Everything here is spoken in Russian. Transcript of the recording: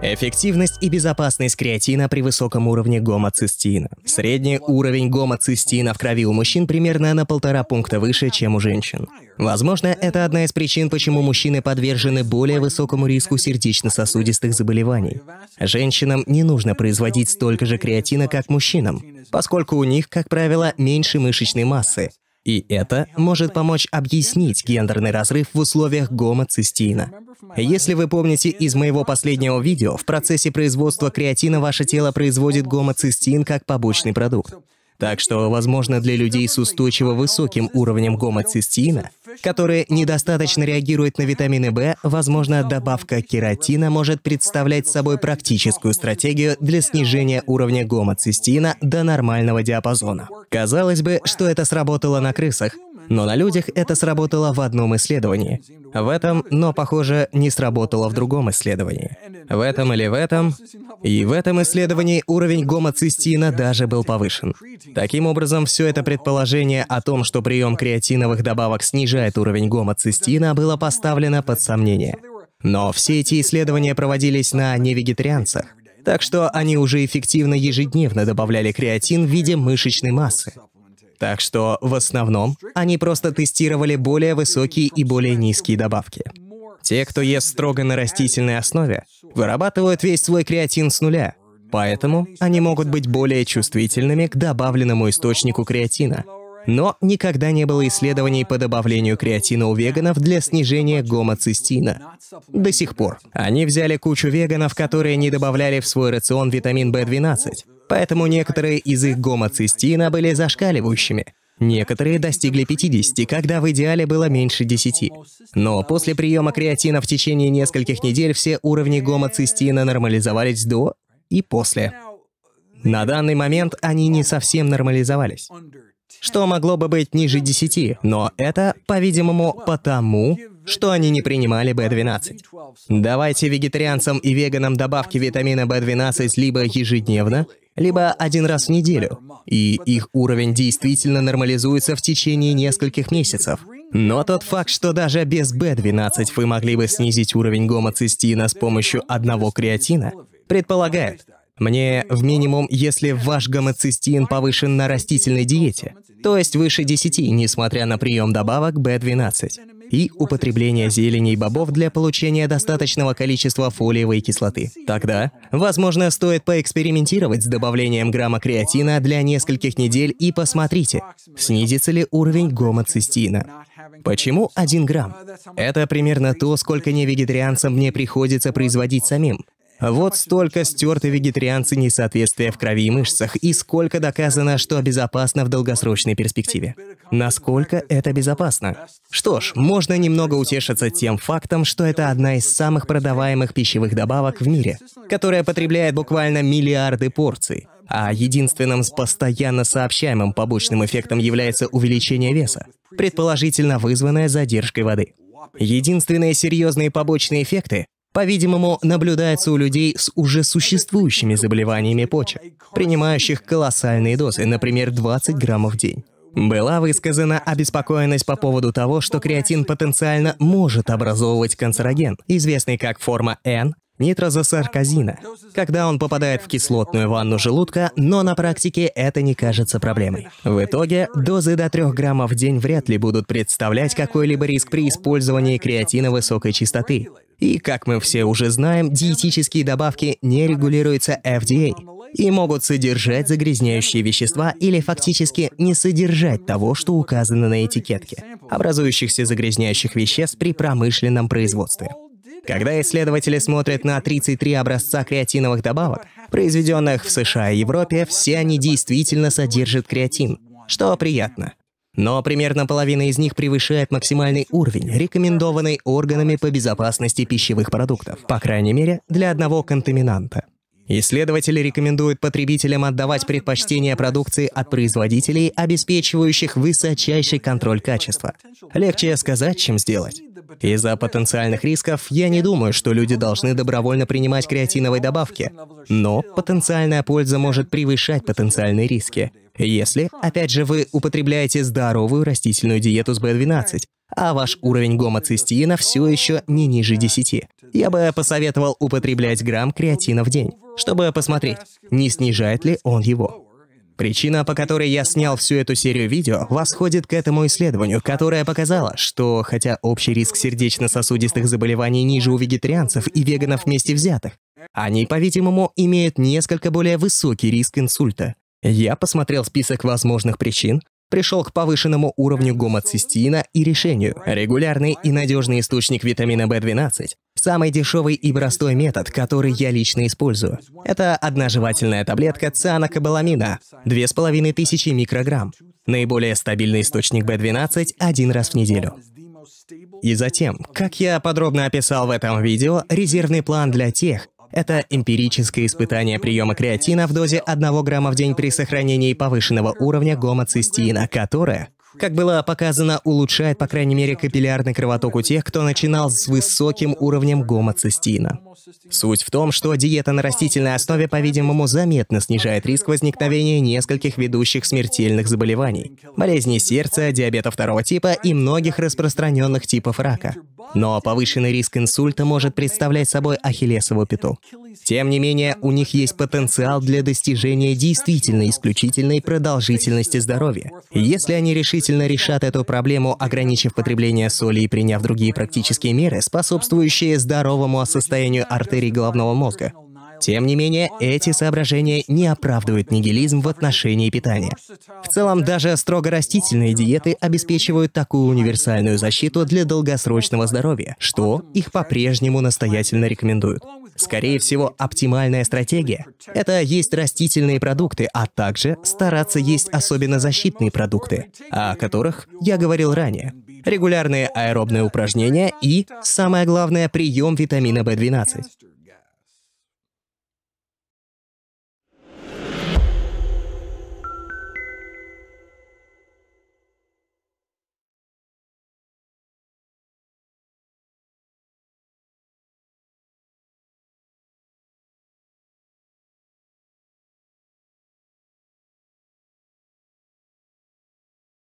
Эффективность и безопасность креатина при высоком уровне гомоцистина. Средний уровень гомоцистина в крови у мужчин примерно на полтора пункта выше, чем у женщин. Возможно, это одна из причин, почему мужчины подвержены более высокому риску сердечно-сосудистых заболеваний. Женщинам не нужно производить столько же креатина, как мужчинам, поскольку у них, как правило, меньше мышечной массы, и это может помочь объяснить гендерный разрыв в условиях гомоцистина. Если вы помните из моего последнего видео, в процессе производства креатина ваше тело производит гомоцистин как побочный продукт. Так что, возможно, для людей с устойчиво высоким уровнем гомоцистина, которые недостаточно реагируют на витамины В, возможно, добавка кератина может представлять собой практическую стратегию для снижения уровня гомоцистина до нормального диапазона. Казалось бы, что это сработало на крысах, но на людях это сработало в одном исследовании. В этом, но, похоже, не сработало в другом исследовании. В этом или в этом. И в этом исследовании уровень гомоцистина даже был повышен. Таким образом, все это предположение о том, что прием креатиновых добавок снижает уровень гомоцистина, было поставлено под сомнение. Но все эти исследования проводились на невегетарианцах, так что они уже эффективно ежедневно добавляли креатин в виде мышечной массы так что в основном они просто тестировали более высокие и более низкие добавки. Те, кто ест строго на растительной основе, вырабатывают весь свой креатин с нуля, поэтому они могут быть более чувствительными к добавленному источнику креатина. Но никогда не было исследований по добавлению креатина у веганов для снижения гомоцистина. До сих пор. Они взяли кучу веганов, которые не добавляли в свой рацион витамин В12, Поэтому некоторые из их гомоцистина были зашкаливающими. Некоторые достигли 50, когда в идеале было меньше 10. Но после приема креатина в течение нескольких недель все уровни гомоцистина нормализовались до и после. На данный момент они не совсем нормализовались что могло бы быть ниже 10, но это, по-видимому, потому, что они не принимали B12. Давайте вегетарианцам и веганам добавки витамина B12 либо ежедневно, либо один раз в неделю, и их уровень действительно нормализуется в течение нескольких месяцев. Но тот факт, что даже без B12 вы могли бы снизить уровень гомоцистина с помощью одного креатина, предполагает, мне в минимум, если ваш гомоцистин повышен на растительной диете, то есть выше 10, несмотря на прием добавок B12, и употребление зелени и бобов для получения достаточного количества фолиевой кислоты. Тогда, возможно, стоит поэкспериментировать с добавлением грамма креатина для нескольких недель и посмотрите, снизится ли уровень гомоцистина. Почему 1 грамм? Это примерно то, сколько невегетарианцам мне приходится производить самим. Вот столько стерты вегетарианцы несоответствия в крови и мышцах, и сколько доказано, что безопасно в долгосрочной перспективе. Насколько это безопасно? Что ж, можно немного утешиться тем фактом, что это одна из самых продаваемых пищевых добавок в мире, которая потребляет буквально миллиарды порций. А единственным с постоянно сообщаемым побочным эффектом является увеличение веса, предположительно вызванное задержкой воды. Единственные серьезные побочные эффекты по-видимому, наблюдается у людей с уже существующими заболеваниями почек, принимающих колоссальные дозы, например, 20 граммов в день. Была высказана обеспокоенность по поводу того, что креатин потенциально может образовывать канцероген, известный как форма N, Нитрозосарказина, когда он попадает в кислотную ванну желудка, но на практике это не кажется проблемой. В итоге, дозы до 3 граммов в день вряд ли будут представлять какой-либо риск при использовании креатина высокой частоты. И, как мы все уже знаем, диетические добавки не регулируются FDA и могут содержать загрязняющие вещества или фактически не содержать того, что указано на этикетке, образующихся загрязняющих веществ при промышленном производстве. Когда исследователи смотрят на 33 образца креатиновых добавок, произведенных в США и Европе, все они действительно содержат креатин, что приятно. Но примерно половина из них превышает максимальный уровень, рекомендованный органами по безопасности пищевых продуктов, по крайней мере, для одного контаминанта. Исследователи рекомендуют потребителям отдавать предпочтение продукции от производителей, обеспечивающих высочайший контроль качества. Легче сказать, чем сделать. Из-за потенциальных рисков я не думаю, что люди должны добровольно принимать креатиновые добавки. Но потенциальная польза может превышать потенциальные риски. Если, опять же, вы употребляете здоровую растительную диету с B12, а ваш уровень гомоцистеина все еще не ниже 10. Я бы посоветовал употреблять грамм креатина в день, чтобы посмотреть, не снижает ли он его. Причина, по которой я снял всю эту серию видео, восходит к этому исследованию, которое показало, что хотя общий риск сердечно-сосудистых заболеваний ниже у вегетарианцев и веганов вместе взятых, они, по-видимому, имеют несколько более высокий риск инсульта. Я посмотрел список возможных причин, пришел к повышенному уровню гомоцистеина и решению. Регулярный и надежный источник витамина В12 – самый дешевый и простой метод, который я лично использую. Это одна жевательная таблетка цианокобаламина, 2500 микрограмм. Наиболее стабильный источник В12 один раз в неделю. И затем, как я подробно описал в этом видео, резервный план для тех, это эмпирическое испытание приема креатина в дозе 1 грамма в день при сохранении повышенного уровня гомоцистина, которое как было показано, улучшает, по крайней мере, капиллярный кровоток у тех, кто начинал с высоким уровнем гомоцистина. Суть в том, что диета на растительной основе, по-видимому, заметно снижает риск возникновения нескольких ведущих смертельных заболеваний – болезни сердца, диабета второго типа и многих распространенных типов рака. Но повышенный риск инсульта может представлять собой ахиллесову пяту. Тем не менее, у них есть потенциал для достижения действительно исключительной продолжительности здоровья. Если они решительно решат эту проблему, ограничив потребление соли и приняв другие практические меры, способствующие здоровому состоянию артерий головного мозга, тем не менее, эти соображения не оправдывают нигилизм в отношении питания. В целом, даже строго растительные диеты обеспечивают такую универсальную защиту для долгосрочного здоровья, что их по-прежнему настоятельно рекомендуют. Скорее всего, оптимальная стратегия — это есть растительные продукты, а также стараться есть особенно защитные продукты, о которых я говорил ранее. Регулярные аэробные упражнения и, самое главное, прием витамина В12.